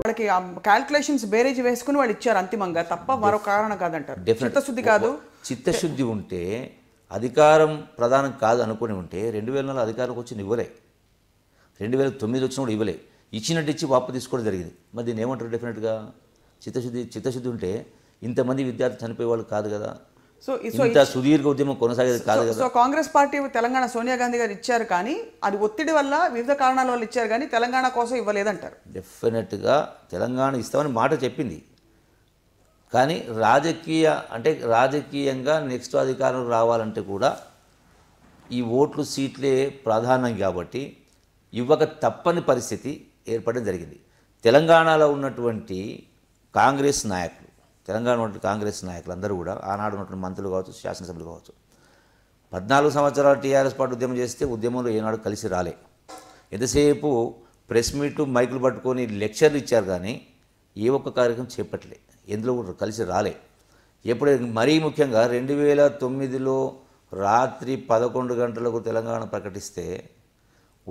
వాళ్ళకి క్యాల్కులేషన్స్ బేరేజ్ వేసుకుని వాళ్ళు ఇచ్చారు అంతిమంగా తప్ప మరో కారణం కాదంటారు చిత్తశుద్ధి కాదు చిత్తశుద్ధి ఉంటే అధికారం ప్రధానం కాదు అనుకుని ఉంటే రెండు వేల నాలుగు అధికారంకి వచ్చి ఇవ్వలే రెండు వేల తొమ్మిది వచ్చినప్పుడు ఇవ్వలే ఇచ్చినట్టు ఇచ్చి వాపు తీసుకోవడం జరిగింది మరి దీన్ని ఏమంటారు డెఫినెట్గా చిత్తశుద్ధి చిత్తశుద్ధి ఉంటే ఇంతమంది విద్యార్థి చనిపోయే వాళ్ళు కాదు కదా సో ఇంత సుదీర్ఘ ఉద్యమం కొనసాగేది కాదు కదా సో కాంగ్రెస్ పార్టీ తెలంగాణ సోనియా గాంధీ గారు ఇచ్చారు కానీ అది ఒత్తిడి వల్ల వివిధ కారణాల వల్ల ఇచ్చారు కానీ తెలంగాణ కోసం ఇవ్వలేదంటారు డెఫినెట్గా తెలంగాణ ఇస్తామని మాట చెప్పింది కానీ రాజకీయ అంటే రాజకీయంగా నెక్స్ట్ అధికారం రావాలంటే కూడా ఈ ఓట్లు సీట్లే ప్రధానం కాబట్టి ఇవ్వక తప్పని పరిస్థితి ఏర్పడడం జరిగింది తెలంగాణలో ఉన్నటువంటి కాంగ్రెస్ నాయకులు తెలంగాణ ఉన్నటువంటి కాంగ్రెస్ నాయకులు అందరూ కూడా ఆనాడు ఉన్నటువంటి మంత్రులు కావచ్చు శాసనసభ్యులు కావచ్చు పద్నాలుగు సంవత్సరాలు టీఆర్ఎస్ పార్టీ ఉద్యమం చేస్తే ఉద్యమంలో ఏనాడు కలిసి రాలే ఎంతసేపు ప్రెస్ మీట్ మైకులు పట్టుకొని లెక్చర్లు ఇచ్చారు కానీ ఏ ఒక్క కార్యక్రమం చేపట్టలే ఎందులో కూడా కలిసి రాలే ఎప్పుడు మరీ ముఖ్యంగా రెండు వేల తొమ్మిదిలో రాత్రి పదకొండు గంటలకు తెలంగాణ ప్రకటిస్తే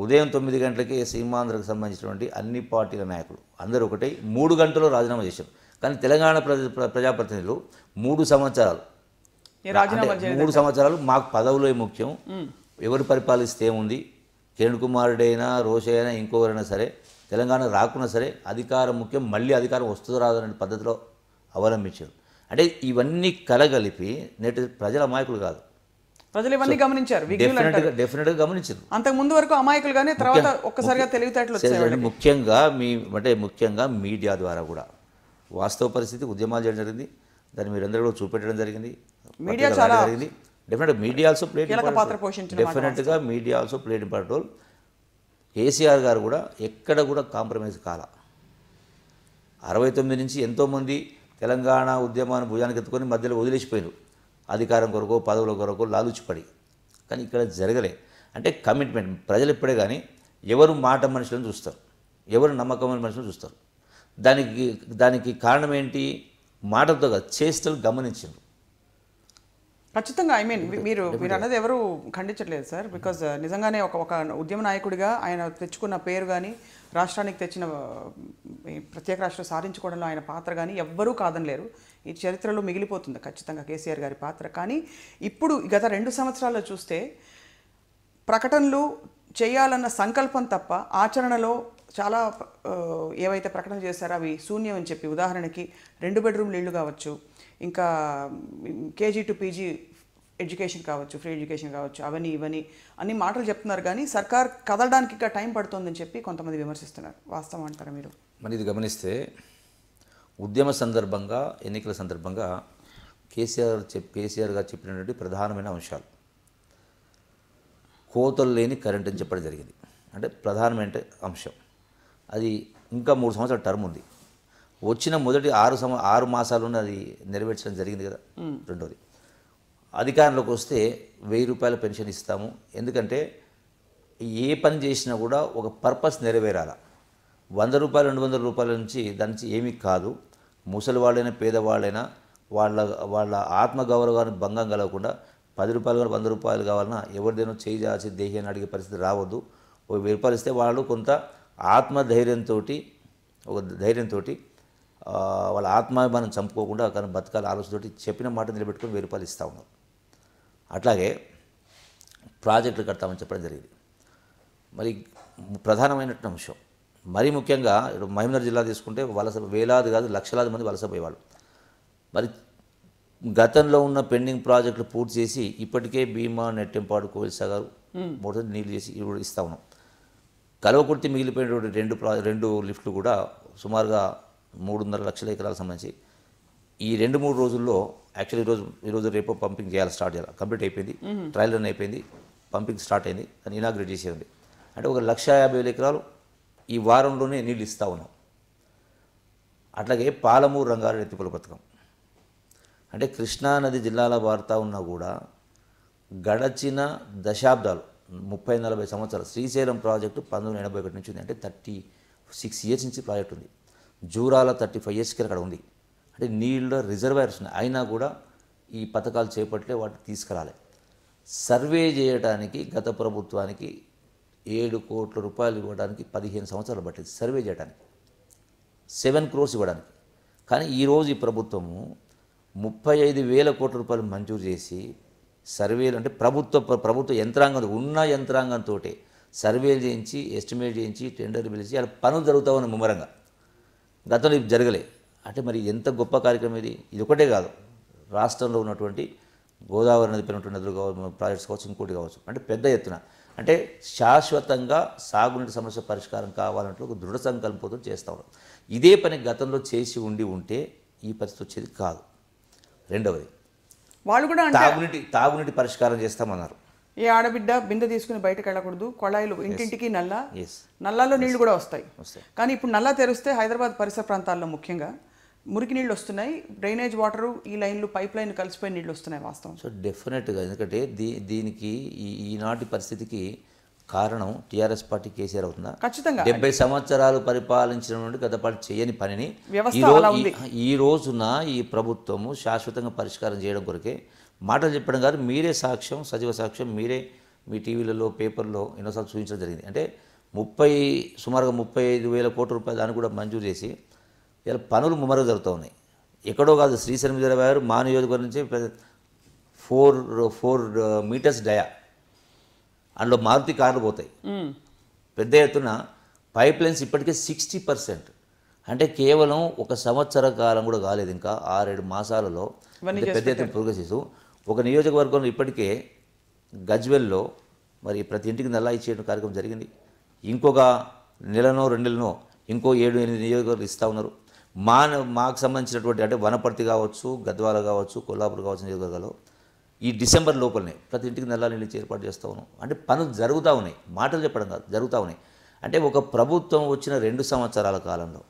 ఉదయం తొమ్మిది గంటలకి సీమాంధ్రకు సంబంధించినటువంటి అన్ని పార్టీల నాయకులు అందరూ ఒకటే మూడు గంటలు రాజీనామా చేశారు కానీ తెలంగాణ ప్రజాప్రతినిధులు మూడు సంవత్సరాలు మూడు సంవత్సరాలు మాకు పదవులే ముఖ్యం ఎవరు పరిపాలిస్తే ఏముంది కిరణ్ కుమారుడైనా రోషే అయినా ఇంకొకరైనా సరే తెలంగాణ రాకున్నా సరే అధికారం ముఖ్యం మళ్ళీ అధికారం వస్తుందో రాదనే పద్ధతిలో అవలంబించారు అంటే ఇవన్నీ కలగలిపి నేటి ప్రజల అమాయకులు కాదు ప్రజలు ఇవన్నీ గమనించారు డెఫినెట్గా గమనించారు అంతకు ముందు వరకు అమాయకులుగానే తర్వాత ఒక్కసారిగా తెలివితేటలు ముఖ్యంగా మీ అంటే ముఖ్యంగా మీడియా ద్వారా కూడా వాస్తవ పరిస్థితి ఉద్యమాలు చేయడం జరిగింది దాన్ని మీరందరూ కూడా చూపెట్టడం జరిగింది మీడియా చాలా జరిగింది డెఫినెట్గా మీడియా ఆల్సో ప్లేట్ పాత్ర డెఫినెట్గా media also played important role KCR గారు కూడా ఎక్కడ కూడా కాంప్రమైజ్ కాల అరవై తొమ్మిది నుంచి ఎంతోమంది తెలంగాణ ఉద్యమాన్ని భుజానికి ఎత్తుకొని మధ్యలో వదిలేసిపోయారు అధికారం కొరకు పదవుల కొరకు లాలుచిపడి కానీ ఇక్కడ జరగలే అంటే కమిట్మెంట్ ప్రజలు ఇప్పుడే కానీ ఎవరు మాట మనుషులను చూస్తారు ఎవరు నమ్మకమైన మనుషులను చూస్తారు దానికి దానికి కారణం ఏంటి మాటతో కాదు చేష్టలు గమనించారు ఖచ్చితంగా ఐ మీన్ మీరు మీరు అన్నది ఎవరు ఖండించట్లేదు సార్ బికాజ్ uh, నిజంగానే ఒక ఒక ఉద్యమ నాయకుడిగా ఆయన తెచ్చుకున్న పేరు కానీ రాష్ట్రానికి తెచ్చిన uh, ప్రత్యేక రాష్ట్రం సాధించుకోవడంలో ఆయన పాత్ర కానీ ఎవ్వరూ కాదనలేరు ఈ చరిత్రలో మిగిలిపోతుంది ఖచ్చితంగా కేసీఆర్ గారి పాత్ర కానీ ఇప్పుడు గత రెండు సంవత్సరాల్లో చూస్తే ప్రకటనలు చేయాలన్న సంకల్పం తప్ప ఆచరణలో చాలా ఏవైతే ప్రకటన చేశారో అవి శూన్యం అని చెప్పి ఉదాహరణకి రెండు బెడ్రూమ్లు ఇళ్ళు కావచ్చు ఇంకా కేజీ టు పీజీ ఎడ్యుకేషన్ కావచ్చు ఫ్రీ ఎడ్యుకేషన్ కావచ్చు అవని ఇవని అన్ని మాటలు చెప్తున్నారు కానీ సర్కార్ కదలడానికి ఇంకా టైం పడుతుందని చెప్పి కొంతమంది విమర్శిస్తున్నారు వాస్తవం అంటారా మీరు మరి ఇది గమనిస్తే ఉద్యమ సందర్భంగా ఎన్నికల సందర్భంగా కేసీఆర్ చెప్ కేసీఆర్ గారు చెప్పినటువంటి ప్రధానమైన అంశాలు కోతలు లేని కరెంట్ అని చెప్పడం జరిగింది అంటే ప్రధానమైన అంశం అది ఇంకా మూడు సంవత్సరాల టర్మ్ ఉంది వచ్చిన మొదటి ఆరు సంవ ఆరు మాసాల్లోనే అది నెరవేర్చడం జరిగింది కదా రెండోది అధికారంలోకి వస్తే వెయ్యి రూపాయల పెన్షన్ ఇస్తాము ఎందుకంటే ఏ పని చేసినా కూడా ఒక పర్పస్ నెరవేరాల వంద రూపాయలు రెండు వందల రూపాయల నుంచి దాని నుంచి ఏమీ కాదు వాళ్ళైనా పేదవాళ్ళైనా వాళ్ళ వాళ్ళ ఆత్మగౌరవాన్ని భంగం కలగకుండా పది రూపాయలు కానీ వంద రూపాయలు కావాలన్నా ఎవరిదైనా చేయాల్సి చేసి దేహి అని అడిగే పరిస్థితి రావద్దు ఒక వెయ్యి రూపాయలు ఇస్తే వాళ్ళు కొంత ఆత్మధైర్యంతో ఒక ధైర్యంతో వాళ్ళ ఆత్మాభిమానం చంపుకోకుండా కానీ బతకాల ఆలోచనతోటి చెప్పిన మాట నిలబెట్టుకుని వేరు రూపాయలు ఇస్తూ ఉన్నాం అట్లాగే ప్రాజెక్టులు కడతామని చెప్పడం జరిగింది మరి ప్రధానమైనటువంటి అంశం మరీ ముఖ్యంగా మహీంనగర్ జిల్లా తీసుకుంటే వలస వేలాది కాదు లక్షలాది మంది వలస పోయేవాళ్ళు మరి గతంలో ఉన్న పెండింగ్ ప్రాజెక్టులు పూర్తి చేసి ఇప్పటికే భీమా నెట్టింపాడు కోవిల్సా గారు మూడు నీళ్ళు చేసి ఇస్తూ ఉన్నాం కలవకుర్తి మిగిలిపోయినటువంటి రెండు ప్రా రెండు లిఫ్ట్లు కూడా సుమారుగా మూడున్నర లక్షల ఎకరాలకు సంబంధించి ఈ రెండు మూడు రోజుల్లో యాక్చువల్ ఈరోజు ఈరోజు రేపు పంపింగ్ చేయాలి స్టార్ట్ చేయాలి కంప్లీట్ అయిపోయింది ట్రయల్ రన్ అయిపోయింది పంపింగ్ స్టార్ట్ అయింది దాన్ని ఇనాగ్రేట్ ఉంది అంటే ఒక లక్ష యాభై వేల ఎకరాలు ఈ వారంలోనే నీళ్ళు ఇస్తూ ఉన్నాం అట్లాగే పాలమూరు రంగారెడ్డి ఎత్తిపల పథకం అంటే కృష్ణానది జిల్లాల వారుతా ఉన్నా కూడా గడచిన దశాబ్దాలు ముప్పై నలభై సంవత్సరాలు శ్రీశైలం ప్రాజెక్టు పంతొమ్మిది ఎనభై ఒకటి నుంచి ఉంది అంటే థర్టీ సిక్స్ ఇయర్స్ నుంచి ప్రాజెక్ట్ ఉంది జూరాల థర్టీ ఫైవ్ ఇయర్స్కి అక్కడ ఉంది అంటే నీళ్ళ రిజర్వాయర్స్ ఉన్నాయి అయినా కూడా ఈ పథకాలు చేపట్లే వాటిని తీసుకురాలి సర్వే చేయడానికి గత ప్రభుత్వానికి ఏడు కోట్ల రూపాయలు ఇవ్వడానికి పదిహేను సంవత్సరాలు పట్టింది సర్వే చేయడానికి సెవెన్ క్రోర్స్ ఇవ్వడానికి కానీ ఈరోజు ఈ ప్రభుత్వము ముప్పై ఐదు వేల కోట్ల రూపాయలు మంజూరు చేసి సర్వేలు అంటే ప్రభుత్వ ప్రభుత్వ యంత్రాంగం ఉన్న యంత్రాంగంతో సర్వేలు చేయించి ఎస్టిమేట్ చేయించి టెండర్ పిలిచి అలా పనులు జరుగుతా ఉన్న ముమ్మరంగా గతంలో ఇవి జరగలే అంటే మరి ఎంత గొప్ప కార్యక్రమం ఇది ఇది ఒకటే కాదు రాష్ట్రంలో ఉన్నటువంటి గోదావరి నది పైన నదులు కావచ్చు ప్రాజెక్ట్స్ కావచ్చు ఇంకోటి కావచ్చు అంటే పెద్ద ఎత్తున అంటే శాశ్వతంగా సాగునీటి సమస్య పరిష్కారం కావాలంటే ఒక దృఢ సంకల్పంతో చేస్తూ ఉన్నాం ఇదే పని గతంలో చేసి ఉండి ఉంటే ఈ పరిస్థితి వచ్చేది కాదు రెండవది వాళ్ళు కూడా తాగునీటి తాగునీటి పరిష్కారం చేస్తామన్నారు ఏ ఆడబిడ్డ బిందె తీసుకుని బయటకు వెళ్ళకూడదు కొళాయిలు ఇంటింటికి నల్ల నల్లాలో నీళ్లు కూడా వస్తాయి కానీ ఇప్పుడు నల్లా తెరిస్తే హైదరాబాద్ పరిసర ప్రాంతాల్లో ముఖ్యంగా మురికి నీళ్ళు వస్తున్నాయి డ్రైనేజ్ వాటరు ఈ లైన్లు పైప్ లైన్ కలిసిపోయి నీళ్ళు వస్తున్నాయి వాస్తవం సో డెఫినెట్గా ఎందుకంటే దీ దీనికి ఈనాటి పరిస్థితికి కారణం టీఆర్ఎస్ పార్టీ కేసీఆర్ అవుతుందా ఖచ్చితంగా డెబ్బై సంవత్సరాలు నుండి గత పార్టీ చేయని పనిని ఈ రోజున ఈ ప్రభుత్వము శాశ్వతంగా పరిష్కారం చేయడం కొరకే మాటలు చెప్పడం కాదు మీరే సాక్ష్యం సజీవ సాక్ష్యం మీరే మీ టీవీలలో పేపర్లో ఎన్నోసార్లు చూపించడం జరిగింది అంటే ముప్పై సుమారుగా ముప్పై ఐదు వేల కోట్ల రూపాయలు దాన్ని కూడా మంజూరు చేసి ఇలా పనులు ముమ్మరుగా జరుగుతూ ఉన్నాయి ఎక్కడో కాదు శ్రీశైలం గారు మా నియోజకవర్గం నుంచి ఫోర్ ఫోర్ మీటర్స్ డయా అందులో మారుతి కార్లు పోతాయి పెద్ద ఎత్తున పైప్ లైన్స్ ఇప్పటికే సిక్స్టీ పర్సెంట్ అంటే కేవలం ఒక సంవత్సర కాలం కూడా కాలేదు ఇంకా ఆరేడు మాసాలలో పెద్ద ఎత్తున ప్రోగ్రెస్ ఒక నియోజకవర్గంలో ఇప్పటికే గజ్వెల్లో మరి ప్రతి ఇంటికి నల్లా ఇచ్చే కార్యక్రమం జరిగింది ఇంకొక నెలనో రెండు నెలనో ఇంకో ఏడు ఎనిమిది నియోజకవర్గాలు ఇస్తూ ఉన్నారు మా మాకు సంబంధించినటువంటి అంటే వనపర్తి కావచ్చు గద్వాల కావచ్చు కొల్లాపూర్ కావచ్చు నియోజకవర్గాలు ఈ డిసెంబర్ లోపలనే ప్రతి ఇంటికి నెల నేను ఏర్పాటు చేస్తూ ఉన్నాం అంటే పనులు జరుగుతూ ఉన్నాయి మాటలు చెప్పడం కాదు జరుగుతూ ఉన్నాయి అంటే ఒక ప్రభుత్వం వచ్చిన రెండు సంవత్సరాల కాలంలో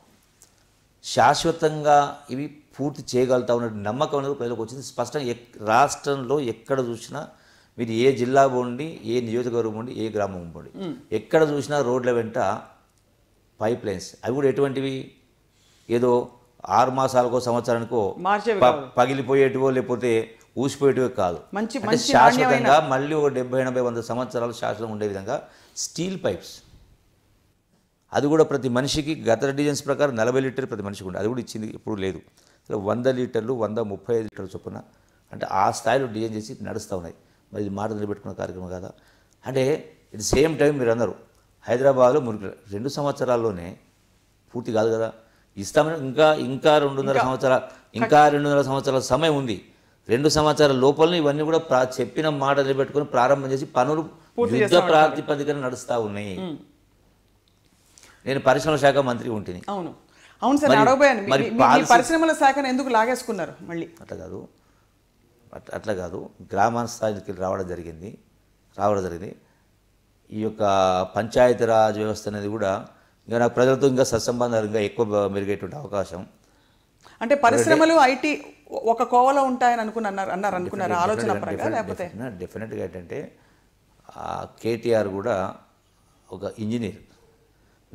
శాశ్వతంగా ఇవి పూర్తి చేయగలుగుతా ఉన్న నమ్మకం అనేది ప్రజలకు వచ్చింది స్పష్టంగా ఎక్ రాష్ట్రంలో ఎక్కడ చూసినా మీరు ఏ జిల్లా పోండి ఏ నియోజకవర్గం ఉండి ఏ గ్రామం పోండి ఎక్కడ చూసినా రోడ్ల వెంట పైప్ లైన్స్ అవి కూడా ఎటువంటివి ఏదో ఆరు మాసాలకో సంవత్సరానికో పగిలిపోయేటివో లేకపోతే ఊసిపోయేటివే కాదు మంచి శాశ్వతంగా మళ్ళీ ఒక డెబ్బై ఎనభై వంద సంవత్సరాలు శాశ్వతం ఉండే విధంగా స్టీల్ పైప్స్ అది కూడా ప్రతి మనిషికి గత డిజైన్స్ ప్రకారం నలభై లీటర్ ప్రతి మనిషికి ఉండే అది కూడా ఇచ్చింది ఇప్పుడు లేదు వంద లీటర్లు వంద ముప్పై ఐదు లీటర్ల చొప్పున అంటే ఆ స్థాయిలో డిజైన్ చేసి నడుస్తూ ఉన్నాయి మరి ఇది మాట నిలబెట్టుకున్న కార్యక్రమం కదా అంటే ఇట్ సేమ్ టైం మీరు అందరు హైదరాబాద్లో మురికి రెండు సంవత్సరాల్లోనే పూర్తి కాదు కదా ఇస్తామని ఇంకా ఇంకా రెండున్నర సంవత్సరాలు ఇంకా రెండున్నర సంవత్సరాల సమయం ఉంది రెండు సంవత్సరాల లోపల ఇవన్నీ కూడా చెప్పిన మాట నిలబెట్టుకుని ప్రారంభం చేసి పనులు యుద్ధ ప్రాతిపదికన నడుస్తూ ఉన్నాయి నేను పరిశ్రమల శాఖ మంత్రి ఉంటుంది అవును అవును సార్ అడగబోయాను పరిశ్రమల శాఖను ఎందుకు లాగేసుకున్నారు మళ్ళీ అట్లా కాదు అట్లా కాదు గ్రామ స్థాయికి రావడం జరిగింది రావడం జరిగింది ఈ యొక్క పంచాయతీరాజ్ వ్యవస్థ అనేది కూడా ఇంకా నాకు ప్రజలతో ఇంకా సత్సంబంధాలు ఇంకా ఎక్కువ మెరుగేటువంటి అవకాశం అంటే పరిశ్రమలు ఐటీ ఒక కోవలో ఉంటాయని అనుకుని అన్నారు అన్నారు అనుకున్నారు ఆలోచన పరంగా లేకపోతే డెఫినెట్గా ఏంటంటే కేటీఆర్ కూడా ఒక ఇంజనీర్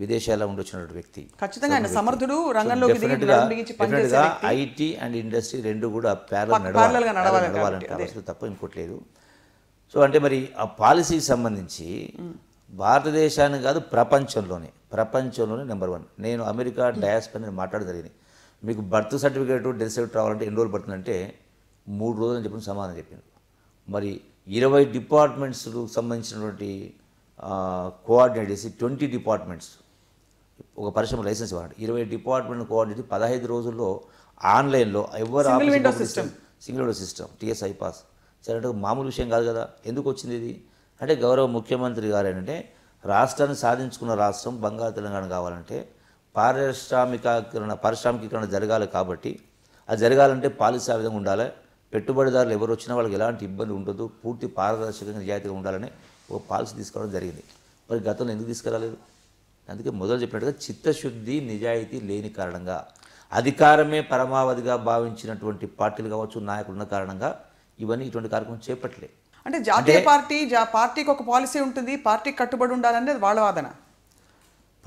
విదేశాల్లో ఉండొచ్చినటువంటి వ్యక్తి ఖచ్చితంగా ఆయన సమర్థుడు రంగంలోకి ఐటీ అండ్ ఇండస్ట్రీ రెండు కూడా ప్యారల్ నడవాలంటే తప్ప ఇంకోటి లేదు సో అంటే మరి ఆ పాలసీకి సంబంధించి భారతదేశాన్ని కాదు ప్రపంచంలోనే ప్రపంచంలోనే నెంబర్ వన్ నేను అమెరికా డయాస్పని మాట్లాడడం జరిగింది మీకు బర్త్ సర్టిఫికేట్ డెత్ సర్టిఫికేట్ రావాలంటే ఎన్ని రోజులు పడుతుందంటే మూడు రోజులు అని చెప్పిన సమాధానం చెప్పింది మరి ఇరవై డిపార్ట్మెంట్స్కు సంబంధించినటువంటి కోఆర్డినేట్ చేసి ట్వంటీ డిపార్ట్మెంట్స్ ఒక పరిశ్రమ లైసెన్స్ ఇవ్వాలి ఇరవై డిపార్ట్మెంట్ కోఆర్డినేట్ పదహైదు రోజుల్లో ఆన్లైన్లో ఎవరు single window system TS iPASS సరే మామూలు విషయం కాదు కదా ఎందుకు వచ్చింది ఇది అంటే గౌరవ ముఖ్యమంత్రి గారు ఏంటంటే రాష్ట్రాన్ని సాధించుకున్న రాష్ట్రం బంగారు తెలంగాణ కావాలంటే పారిశ్రామికీకరణ పారిశ్రామికీకరణ జరగాలి కాబట్టి అది జరగాలంటే పాలసీ ఆ విధంగా ఉండాలి పెట్టుబడిదారులు ఎవరు వచ్చినా వాళ్ళకి ఎలాంటి ఇబ్బంది ఉండదు పూర్తి పారదర్శకంగా నిజాయితీగా ఉండాలని ఒక పాలసీ తీసుకోవడం జరిగింది మరి గతంలో ఎందుకు తీసుకురాలేదు అందుకే మొదలు చెప్పినట్టుగా చిత్తశుద్ధి నిజాయితీ లేని కారణంగా అధికారమే పరమావధిగా భావించినటువంటి పార్టీలు కావచ్చు నాయకులు ఉన్న కారణంగా ఇవన్నీ ఇటువంటి కార్యక్రమం చేపట్టలే అంటే జాతీయ పార్టీ పార్టీకి ఒక పాలసీ ఉంటుంది పార్టీకి కట్టుబడి ఉండాలనేది వాళ్ళ వాదన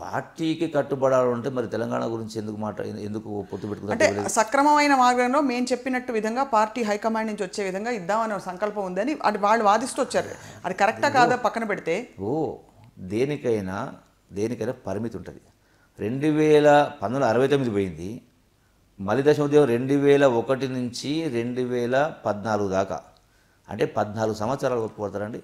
పార్టీకి కట్టుబడాలంటే మరి తెలంగాణ గురించి ఎందుకు మాట ఎందుకు పొత్తు పెట్టుకుంటే సక్రమమైన మార్గంలో మేము చెప్పినట్టు విధంగా పార్టీ హైకమాండ్ నుంచి వచ్చే విధంగా ఇద్దామనే సంకల్పం ఉందని అది వాళ్ళు వాదిస్తూ వచ్చారు అది కరెక్టా కాదా పక్కన పెడితే ఓ దేనికైనా దేనికైనా పరిమితి ఉంటుంది రెండు వేల పంతొమ్మిది అరవై తొమ్మిది పోయింది మళ్ళీ ఉద్యోగం రెండు వేల ఒకటి నుంచి రెండు వేల పద్నాలుగు దాకా అంటే పద్నాలుగు సంవత్సరాలు ఒప్పుకోడతారండి